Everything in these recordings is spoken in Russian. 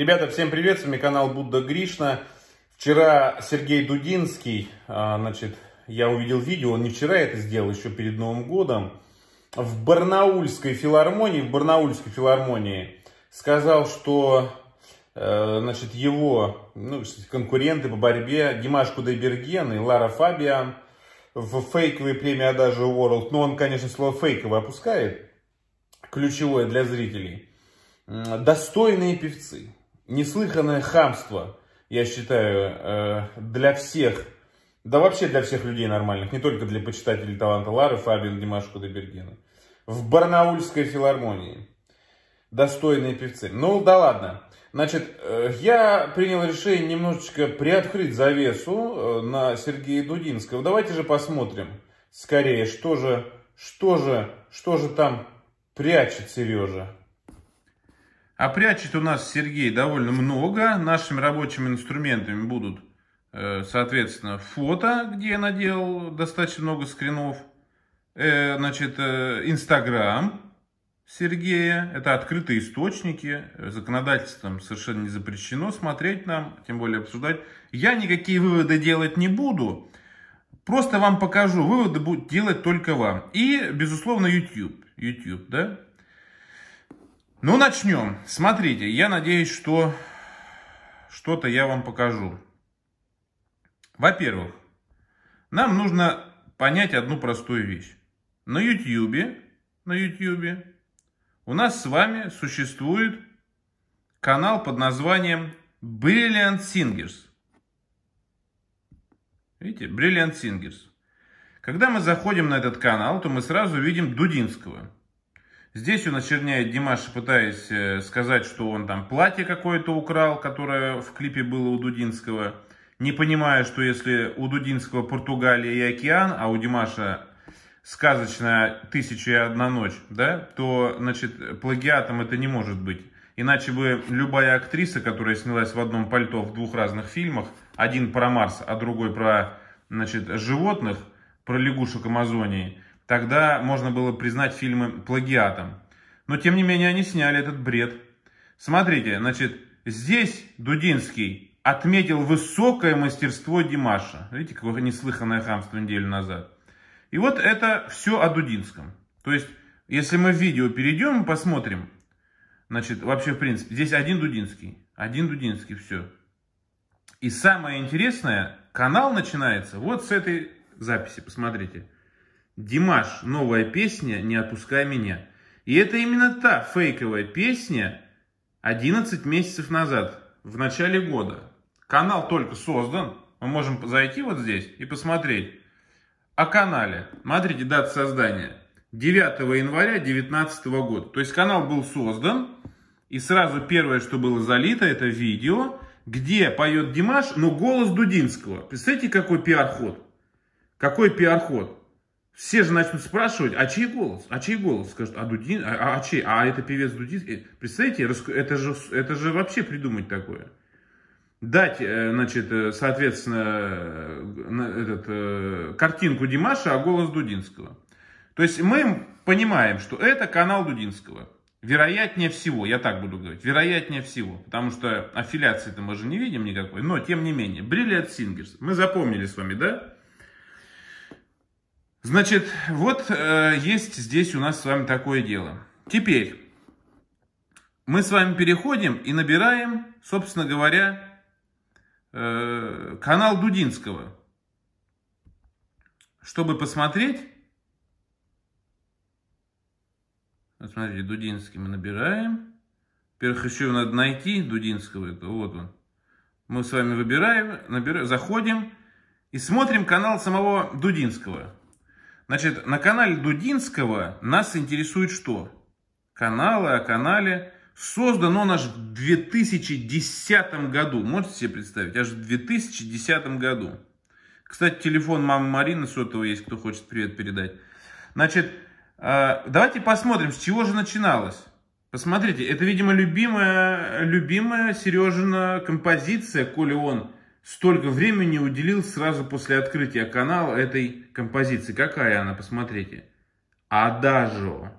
Ребята, всем привет, с вами канал Будда Гришна. Вчера Сергей Дудинский, а, значит, я увидел видео, он не вчера это сделал, еще перед Новым годом, в Барнаульской филармонии, в Барнаульской филармонии, сказал, что э, значит, его ну, конкуренты по борьбе Димаш Кудайберген и Лара Фабиан в фейковой премии даже World, но он, конечно, слово фейковое опускает, ключевое для зрителей, достойные певцы неслыханное хамство, я считаю, э, для всех, да вообще для всех людей нормальных, не только для почитателей таланта Лары, Фабиан, Димаш Кудайбергена. В Барнаульской филармонии. Достойные певцы. Ну да ладно. Значит, э, я принял решение немножечко приоткрыть завесу э, на Сергея Дудинского. Давайте же посмотрим скорее, что же, что же, что же там прячет Сережа. А прячет у нас Сергей довольно много. Нашими рабочими инструментами будут, э, соответственно, фото, где я наделал достаточно много скринов. Э, значит, э, Инстаграм Сергея. Это открытые источники. Законодательством совершенно не запрещено смотреть нам, тем более обсуждать. Я никакие выводы делать не буду. Просто вам покажу. Выводы будут делать только вам. И, безусловно, YouTube. YouTube, да? Ну, начнем. Смотрите, я надеюсь, что что-то я вам покажу. Во-первых, нам нужно понять одну простую вещь. На YouTube, на YouTube у нас с вами существует канал под названием Brilliant Singers. Видите, Brilliant Singers. Когда мы заходим на этот канал, то мы сразу видим Дудинского. Здесь он очерняет Димаша, пытаясь э, сказать, что он там платье какое-то украл, которое в клипе было у Дудинского. Не понимая, что если у Дудинского Португалия и океан, а у Димаша сказочная «Тысяча и одна ночь», да, то, значит, плагиатом это не может быть. Иначе бы любая актриса, которая снялась в одном пальто в двух разных фильмах, один про Марс, а другой про, значит, животных, про лягушек Амазонии – Тогда можно было признать фильмы плагиатом. Но тем не менее они сняли этот бред. Смотрите, значит, здесь Дудинский отметил высокое мастерство Димаша. Видите, какое неслыханное хамство неделю назад. И вот это все о Дудинском. То есть, если мы в видео перейдем и посмотрим, значит, вообще, в принципе, здесь один Дудинский. Один Дудинский, все. И самое интересное, канал начинается вот с этой записи, посмотрите. Димаш, новая песня «Не отпускай меня». И это именно та фейковая песня 11 месяцев назад, в начале года. Канал только создан, мы можем зайти вот здесь и посмотреть. О канале. Смотрите, дата создания. 9 января 2019 года. То есть канал был создан, и сразу первое, что было залито, это видео, где поет Димаш, но голос Дудинского. Представляете, какой пиар-ход? Какой пиар-ход? Все же начнут спрашивать, а чей голос? А чей голос? Скажут, а Дудин? А, а, а чей? А это певец Дудин? Представляете, это же, это же вообще придумать такое. Дать, э, значит, э, соответственно, э, этот, картинку Димаша, а голос Дудинского. То есть мы понимаем, что это канал Дудинского. Вероятнее всего, я так буду говорить, вероятнее всего, потому что аффилиации-то мы же не видим никакой, но тем не менее, бриллиант Сингерс, мы запомнили с вами, да? Значит, вот э, есть здесь у нас с вами такое дело. Теперь мы с вами переходим и набираем, собственно говоря, э, канал Дудинского, чтобы посмотреть. Вот смотрите, Дудинский мы набираем. Во-первых, еще надо найти, Дудинского, это вот он. Мы с вами выбираем, набираем, заходим и смотрим канал самого Дудинского. Значит, на канале Дудинского нас интересует что? Каналы о а канале. Создан он аж в 2010 году. Можете себе представить? Аж в 2010 году. Кстати, телефон мамы Марины сотового есть, кто хочет привет передать. Значит, а, давайте посмотрим, с чего же начиналось. Посмотрите, это, видимо, любимая, любимая Сережина композиция, коли он столько времени уделил сразу после открытия канала этой композиции. Какая она, посмотрите. Адажо.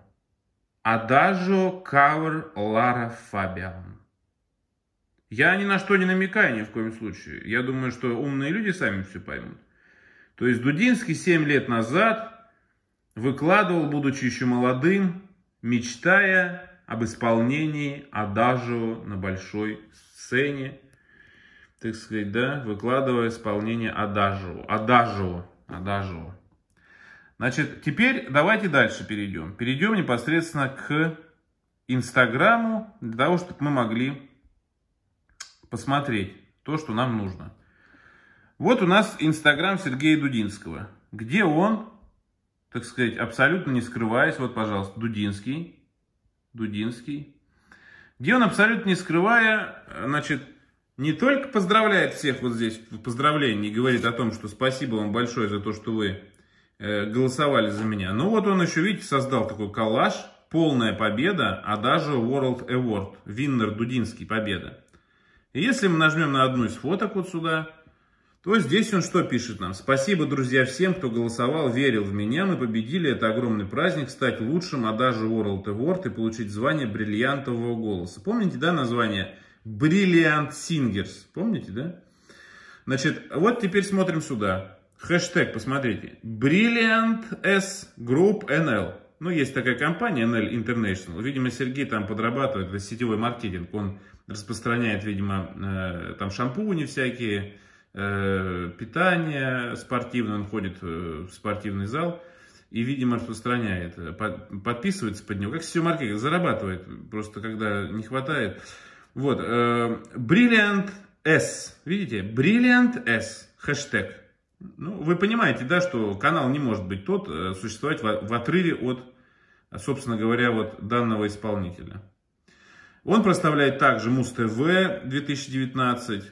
Адажо кавер Лара Фабиан. Я ни на что не намекаю ни в коем случае. Я думаю, что умные люди сами все поймут. То есть Дудинский 7 лет назад выкладывал, будучи еще молодым, мечтая об исполнении адажио на большой сцене – так сказать, да, выкладывая исполнение адажу, адажу, адажу. Значит, теперь давайте дальше перейдем. Перейдем непосредственно к Инстаграму, для того, чтобы мы могли посмотреть то, что нам нужно. Вот у нас Инстаграм Сергея Дудинского, где он, так сказать, абсолютно не скрываясь, вот, пожалуйста, Дудинский, Дудинский, где он абсолютно не скрывая, значит, не только поздравляет всех вот здесь в поздравлении и говорит о том, что спасибо вам большое за то, что вы э, голосовали за меня. Но вот он еще, видите, создал такой коллаж, полная победа, а даже World Award, Виннер Дудинский победа. И если мы нажмем на одну из фоток вот сюда, то здесь он что пишет нам? Спасибо, друзья, всем, кто голосовал, верил в меня. Мы победили. Это огромный праздник. Стать лучшим, а даже World Award и получить звание бриллиантового голоса. Помните, да, название Brilliant Singers. Помните, да? Значит, вот теперь смотрим сюда. Хэштег, посмотрите. Brilliant S Group NL. Ну, есть такая компания NL International. Видимо, Сергей там подрабатывает. Это сетевой маркетинг. Он распространяет, видимо, э, там шампуни всякие, э, питание спортивное. Он ходит э, в спортивный зал и, видимо, распространяет, подписывается под него. Как сетевой маркетинг зарабатывает, просто когда не хватает. Вот, э, Brilliant S, видите, Brilliant S, хэштег. Ну, вы понимаете, да, что канал не может быть тот, э, существовать в, в отрыве от, собственно говоря, вот данного исполнителя. Он проставляет также Муз-ТВ 2019,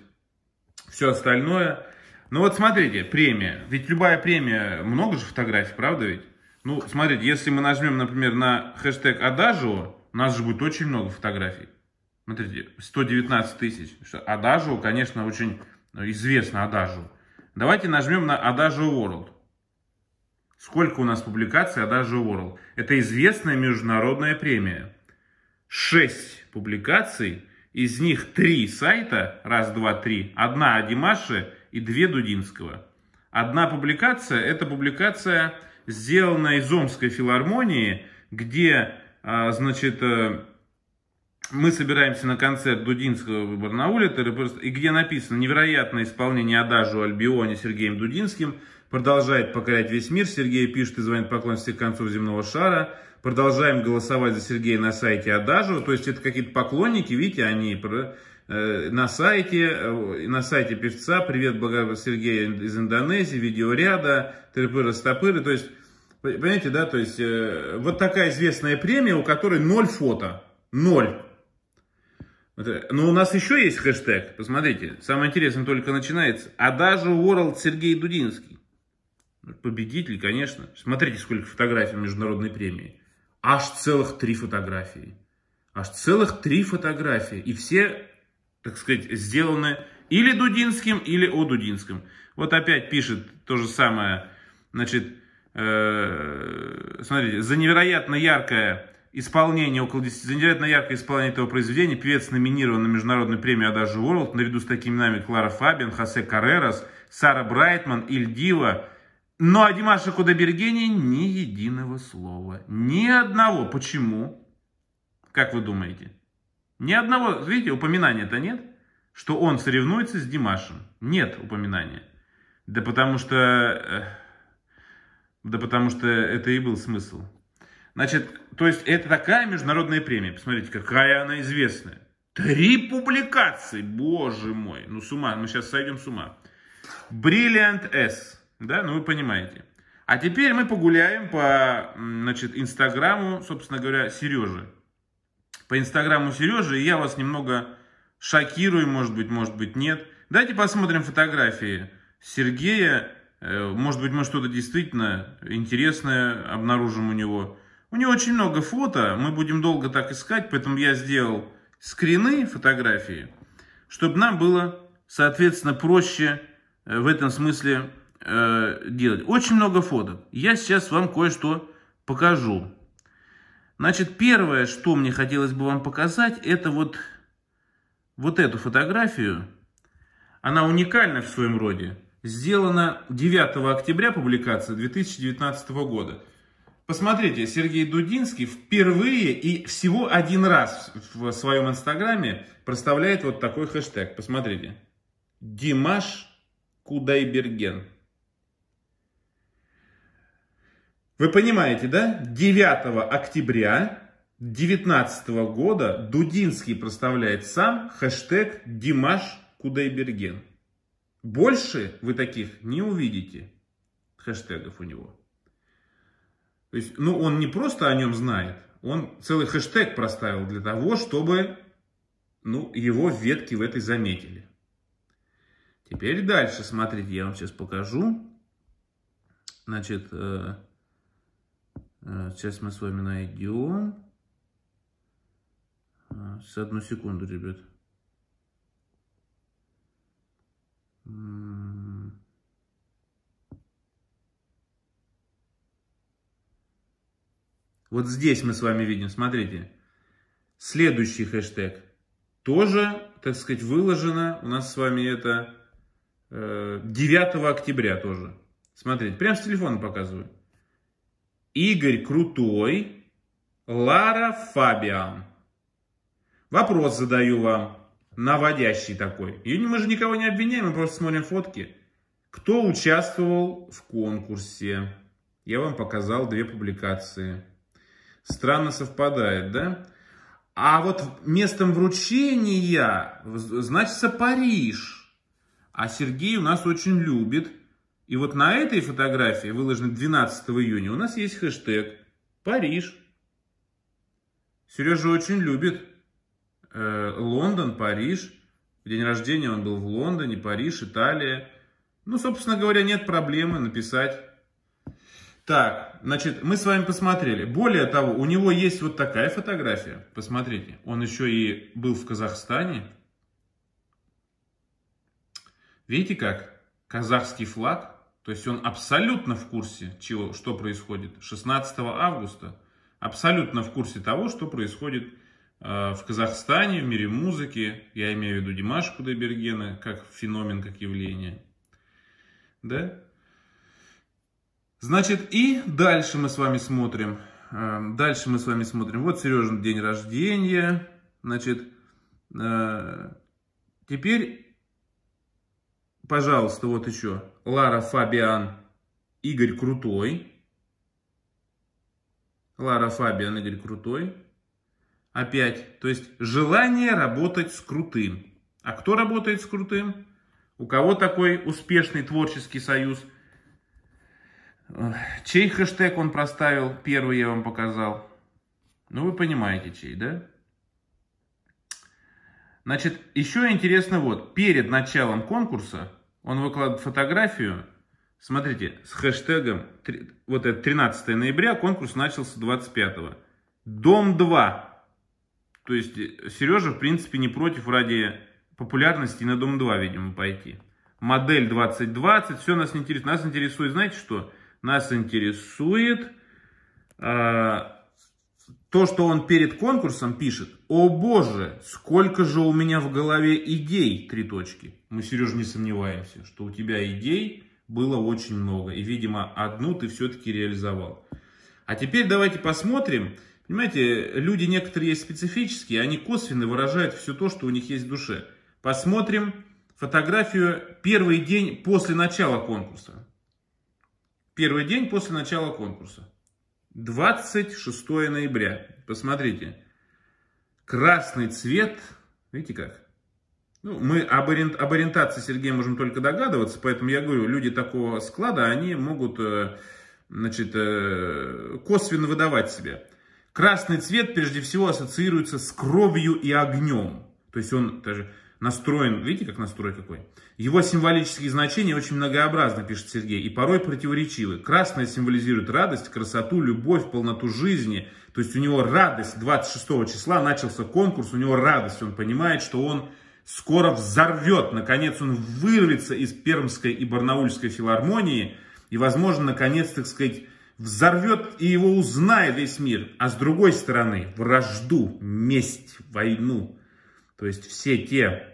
все остальное. Ну вот смотрите, премия. Ведь любая премия, много же фотографий, правда ведь? Ну, смотрите, если мы нажмем, например, на хэштег Адажио, у нас же будет очень много фотографий. Смотрите, 119 тысяч. Адажу, конечно, очень ну, известно Адажу. Давайте нажмем на Адажу World. Сколько у нас публикаций Адажу World? Это известная международная премия. 6 публикаций, из них 3 сайта, раз, два, три, одна Адимаши и две Дудинского. Одна публикация, это публикация, сделанная из Омской филармонии, где, а, значит, э, мы собираемся на концерт Дудинского в Барнауле, и где написано «Невероятное исполнение адажу Альбионе Сергеем Дудинским продолжает покорять весь мир». Сергей пишет и звонит поклон всех концов земного шара. Продолжаем голосовать за Сергея на сайте Адажу. То есть это какие-то поклонники, видите, они э, на сайте, э, на сайте певца «Привет, благодарю Сергея из Индонезии», видеоряда, тыры-пыры-стопыры. То есть, понимаете, да, то есть э, вот такая известная премия, у которой ноль фото. Ноль. Ну, у нас еще есть хэштег, посмотрите, самое интересное только начинается. А даже World Сергей Дудинский. Победитель, конечно. Смотрите, сколько фотографий международной премии. Аж целых три фотографии. Аж целых три фотографии. И все, так сказать, сделаны или Дудинским, или о Дудинском. Вот опять пишет то же самое. Значит, э, смотрите, за невероятно яркое исполнение, около 10, за невероятно яркое исполнение этого произведения певец номинирован на международную премию Адажи Уорлд наряду с такими именами Клара Фабин, Хосе Каррерас, Сара Брайтман, Иль Дива. Но о Димаше Кудайбергене ни единого слова. Ни одного. Почему? Как вы думаете? Ни одного, видите, упоминания-то нет, что он соревнуется с Димашем. Нет упоминания. Да потому что... Э, да потому что это и был смысл. Значит, то есть это такая международная премия. Посмотрите, какая она известная. Три публикации, боже мой. Ну, с ума, мы сейчас сойдем с ума. Brilliant S, да, ну вы понимаете. А теперь мы погуляем по, значит, Инстаграму, собственно говоря, Сережи. По Инстаграму Сережи, я вас немного шокирую, может быть, может быть, нет. Давайте посмотрим фотографии Сергея. Э, может быть, мы что-то действительно интересное обнаружим у него. У нее очень много фото, мы будем долго так искать, поэтому я сделал скрины, фотографии, чтобы нам было, соответственно, проще э, в этом смысле э, делать. Очень много фото. Я сейчас вам кое-что покажу. Значит, первое, что мне хотелось бы вам показать, это вот, вот эту фотографию. Она уникальна в своем роде. Сделана 9 октября публикация 2019 года. Посмотрите, Сергей Дудинский впервые и всего один раз в своем инстаграме проставляет вот такой хэштег. Посмотрите. Димаш Кудайберген. Вы понимаете, да? 9 октября 2019 года Дудинский проставляет сам хэштег Димаш Кудайберген. Больше вы таких не увидите хэштегов у него. То есть, ну, он не просто о нем знает, он целый хэштег проставил для того, чтобы ну, его ветки в этой заметили. Теперь дальше, смотрите, я вам сейчас покажу. Значит, э, э, сейчас мы с вами найдем. Э, с одну секунду, ребят. М Вот здесь мы с вами видим, смотрите. Следующий хэштег. Тоже, так сказать, выложено. У нас с вами это 9 э, октября тоже. Смотрите, прям с телефона показываю. Игорь Крутой, Лара Фабиан. Вопрос задаю вам, наводящий такой. И мы же никого не обвиняем, мы просто смотрим фотки. Кто участвовал в конкурсе? Я вам показал две публикации. Странно совпадает, да? А вот местом вручения значится Париж. А Сергей у нас очень любит. И вот на этой фотографии, выложенной 12 июня, у нас есть хэштег «Париж». Сережа очень любит э, Лондон, Париж. В день рождения он был в Лондоне, Париж, Италия. Ну, собственно говоря, нет проблемы написать так, значит, мы с вами посмотрели. Более того, у него есть вот такая фотография. Посмотрите, он еще и был в Казахстане. Видите как? Казахский флаг. То есть он абсолютно в курсе, чего, что происходит 16 августа. Абсолютно в курсе того, что происходит э, в Казахстане, в мире музыки. Я имею в виду Димаша Кудайбергена, как феномен, как явление. Да? Значит, и дальше мы с вами смотрим. Эм, дальше мы с вами смотрим. Вот Сережин день рождения. Значит, э, теперь, пожалуйста, вот еще. Лара Фабиан, Игорь Крутой. Лара Фабиан, Игорь Крутой. Опять, то есть желание работать с крутым. А кто работает с крутым? У кого такой успешный творческий союз – Чей хэштег он проставил? Первый я вам показал. Ну, вы понимаете, чей, да? Значит, еще интересно вот. Перед началом конкурса он выкладывает фотографию. Смотрите, с хэштегом. Вот это 13 ноября, конкурс начался 25 -го. Дом 2. То есть, э, Сережа, в принципе, не против ради популярности на Дом 2, видимо, пойти. Модель 2020, все нас не интересует. Нас интересует, знаете что? Нас интересует э, то, что он перед конкурсом пишет. О боже, сколько же у меня в голове идей, три точки. Мы, Сереж, не сомневаемся, что у тебя идей было очень много. И, видимо, одну ты все-таки реализовал. А теперь давайте посмотрим. Понимаете, люди некоторые есть специфические, они косвенно выражают все то, что у них есть в душе. Посмотрим фотографию первый день после начала конкурса первый день после начала конкурса. 26 ноября. Посмотрите. Красный цвет. Видите как? Ну, мы об, ориент, об ориентации Сергея можем только догадываться, поэтому я говорю, люди такого склада, они могут э, значит, э, косвенно выдавать себя. Красный цвет прежде всего ассоциируется с кровью и огнем. То есть он даже настроен, видите, как настрой какой? Его символические значения очень многообразны, пишет Сергей, и порой противоречивы. Красное символизирует радость, красоту, любовь, полноту жизни. То есть у него радость 26 числа, начался конкурс, у него радость, он понимает, что он скоро взорвет, наконец он вырвется из Пермской и Барнаульской филармонии и, возможно, наконец, так сказать, взорвет и его узнает весь мир. А с другой стороны, вражду, месть, войну – то есть все те,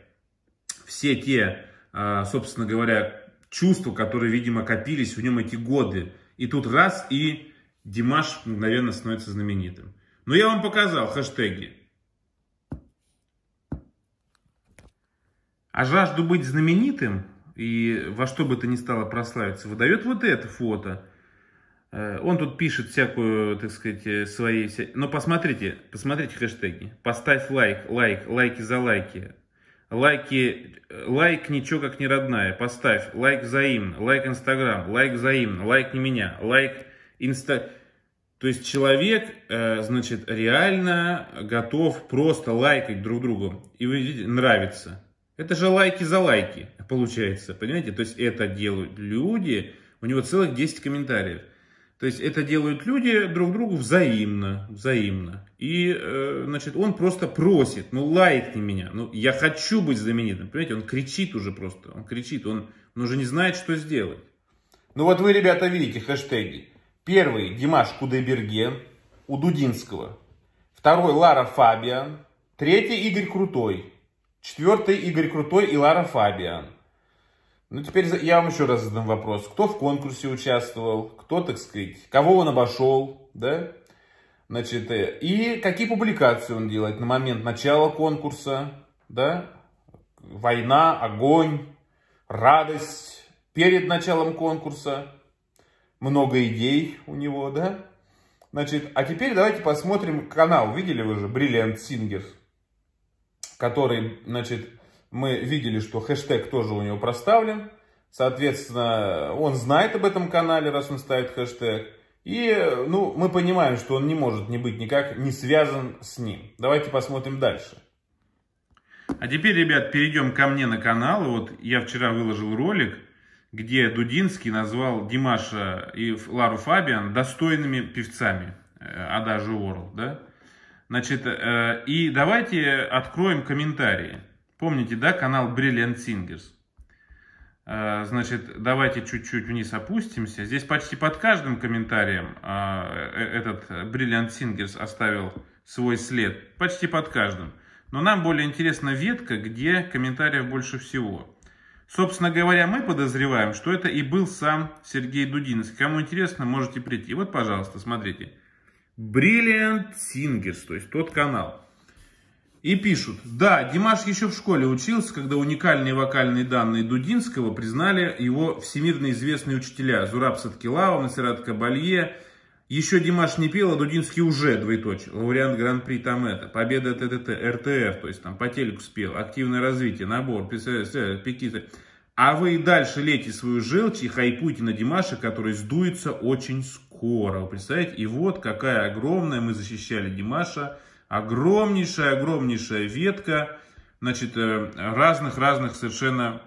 все те, а, собственно говоря, чувства, которые, видимо, копились в нем эти годы. И тут раз, и Димаш мгновенно становится знаменитым. Но я вам показал хэштеги. А жажду быть знаменитым и во что бы то ни стало прославиться, выдает вот это фото – Э, он тут пишет всякую, так сказать, э, свои... Но посмотрите, посмотрите хэштеги. Поставь лайк, лайк, лайки за лайки. Лайки, э, лайк ничего как не родная. Поставь лайк взаимно, лайк Инстаграм, лайк взаимно, лайк не меня, лайк Инста... То есть человек, значит, реально готов просто лайкать друг другу. И вы видите, нравится. Это же лайки за лайки получается, понимаете? То есть это делают люди, у него целых 10 комментариев. То есть это делают люди друг другу взаимно, взаимно. И, э, значит, он просто просит, ну, лайкни меня, ну, я хочу быть знаменитым. Понимаете, он кричит уже просто, он кричит, он, он уже не знает, что сделать. Ну вот вы, ребята, видите хэштеги. Первый Димаш Кудайберген у Дудинского. Второй Лара Фабиан. Третий Игорь Крутой. Четвертый Игорь Крутой и Лара Фабиан. Ну, теперь я вам еще раз задам вопрос. Кто в конкурсе участвовал, кто, так сказать, кого он обошел, да? Значит, э, и какие публикации он делает на момент начала конкурса, да? Война, огонь, радость. Перед началом конкурса много идей у него, да? Значит, а теперь давайте посмотрим канал. Видели вы же Brilliant Singer, который, значит, мы видели, что хэштег тоже у него проставлен. Соответственно, он знает об этом канале, раз он ставит хэштег. И ну, мы понимаем, что он не может не быть никак не связан с ним. Давайте посмотрим дальше. А теперь, ребят, перейдем ко мне на канал. вот я вчера выложил ролик, где Дудинский назвал Димаша и Лару Фабиан достойными певцами. А даже Орл, да? Значит, э, и давайте откроем комментарии. Помните, да, канал Brilliant Singers? А, значит, давайте чуть-чуть вниз опустимся. Здесь почти под каждым комментарием а, э, этот Brilliant Singers оставил свой след. Почти под каждым. Но нам более интересна ветка, где комментариев больше всего. Собственно говоря, мы подозреваем, что это и был сам Сергей Дудинский. Кому интересно, можете прийти. вот, пожалуйста, смотрите. Brilliant Singers, то есть тот канал. И пишут, да, Димаш еще в школе учился, когда уникальные вокальные данные Дудинского признали его всемирно известные учителя Зураб Садкилава, Насират Кабалье. Еще Димаш не пел, а Дудинский уже, двоеточие, лауреант Гран-при там это, победа ТТТ, РТФ, то есть там по телеку спел, активное развитие, набор, пикеты. А вы и дальше лейте свою желчь и хайпуйте на Димаша, который сдуется очень скоро. Вы представляете? И вот какая огромная мы защищали Димаша огромнейшая, огромнейшая ветка, значит, разных-разных э, совершенно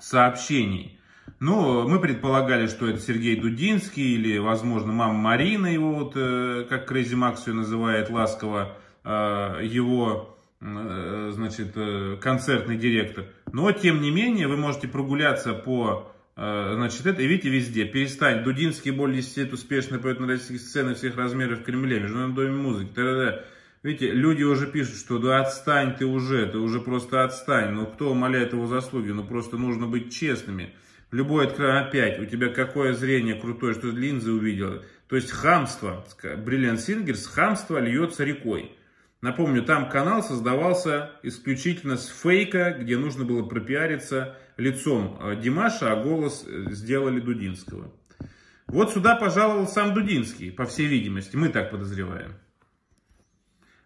сообщений. Ну, мы предполагали, что это Сергей Дудинский или, возможно, мама Марина его, вот, э, как Крейзи Макс ее называет ласково, э, его, значит, концертный директор. Но, тем не менее, вы можете прогуляться по Значит, это, и видите, везде. Перестань. Дудинский более 10 лет успешный поэт на российской сцены всех размеров в Кремле, Международном доме музыки. Т.д. Видите, люди уже пишут, что да отстань ты уже, ты уже просто отстань. Но кто умоляет его заслуги? Ну просто нужно быть честными. любой экран опять, у тебя какое зрение крутое, что линзы увидела. То есть хамство, Бриллиант Сингерс, хамство льется рекой. Напомню, там канал создавался исключительно с фейка, где нужно было пропиариться лицом э, Димаша, а голос э, сделали Дудинского. Вот сюда пожаловал сам Дудинский, по всей видимости, мы так подозреваем.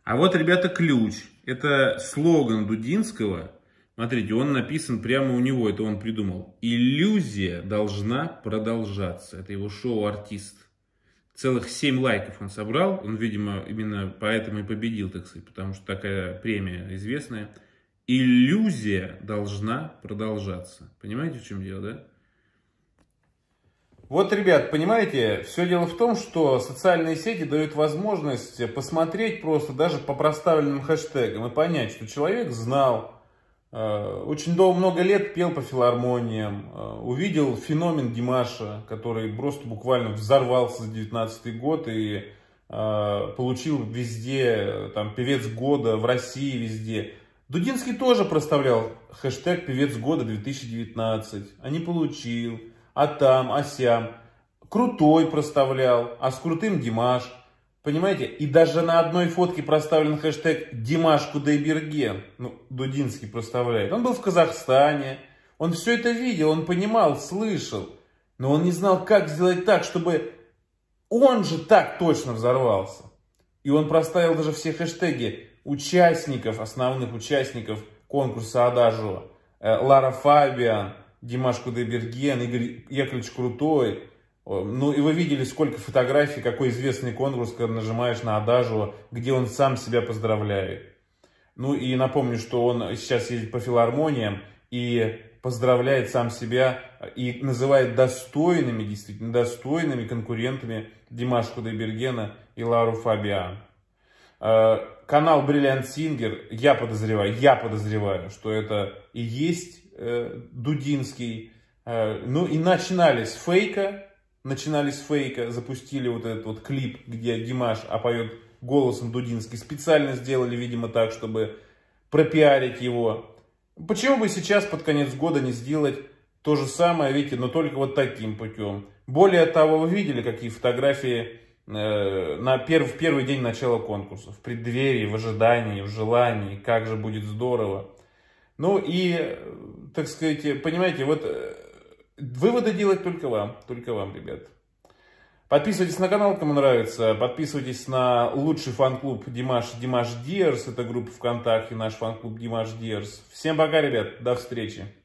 А вот, ребята, ключ. Это слоган Дудинского. Смотрите, он написан прямо у него, это он придумал. Иллюзия должна продолжаться. Это его шоу «Артист». Целых 7 лайков он собрал. Он, видимо, именно поэтому и победил, так сказать, потому что такая премия известная. Иллюзия должна продолжаться. Понимаете, в чем дело, да? Вот, ребят, понимаете, все дело в том, что социальные сети дают возможность посмотреть просто даже по проставленным хэштегам и понять, что человек знал, э, очень долго, много лет пел по филармониям, э, увидел феномен Димаша, который просто буквально взорвался за 19 год и э, получил везде, там, певец года, в России везде. Дудинский тоже проставлял хэштег «Певец года 2019», а не получил а там, а сям. Крутой проставлял, а с крутым Димаш. Понимаете? И даже на одной фотке проставлен хэштег Димаш Кудайберген. Ну, Дудинский проставляет. Он был в Казахстане. Он все это видел, он понимал, слышал. Но он не знал, как сделать так, чтобы он же так точно взорвался. И он проставил даже все хэштеги участников, основных участников конкурса Адажо. Э, Лара Фабиан, Димаш Кудайберген, Игорь Яковлевич Крутой. Ну и вы видели, сколько фотографий, какой известный конкурс, когда нажимаешь на Адажу, где он сам себя поздравляет. Ну и напомню, что он сейчас едет по филармониям и поздравляет сам себя и называет достойными, действительно достойными конкурентами Димаш Кудайбергена и Лару Фабиан. Э, канал Бриллиант Сингер, я подозреваю, я подозреваю, что это и есть э, Дудинский. Э, ну и начинали с фейка, начинали с фейка, запустили вот этот вот клип, где Димаш опоет а голосом Дудинский. Специально сделали, видимо, так, чтобы пропиарить его. Почему бы сейчас под конец года не сделать то же самое, видите, но только вот таким путем. Более того, вы видели, какие фотографии э, на перв, в первый день начала конкурса, в преддверии, в ожидании, в желании, как же будет здорово. Ну и, так сказать, понимаете, вот э, выводы делать только вам, только вам, ребят. Подписывайтесь на канал, кому нравится. Подписывайтесь на лучший фан-клуб Димаш, Димаш Диерс. Это группа ВКонтакте, наш фан-клуб Димаш Диерс. Всем пока, ребят. До встречи.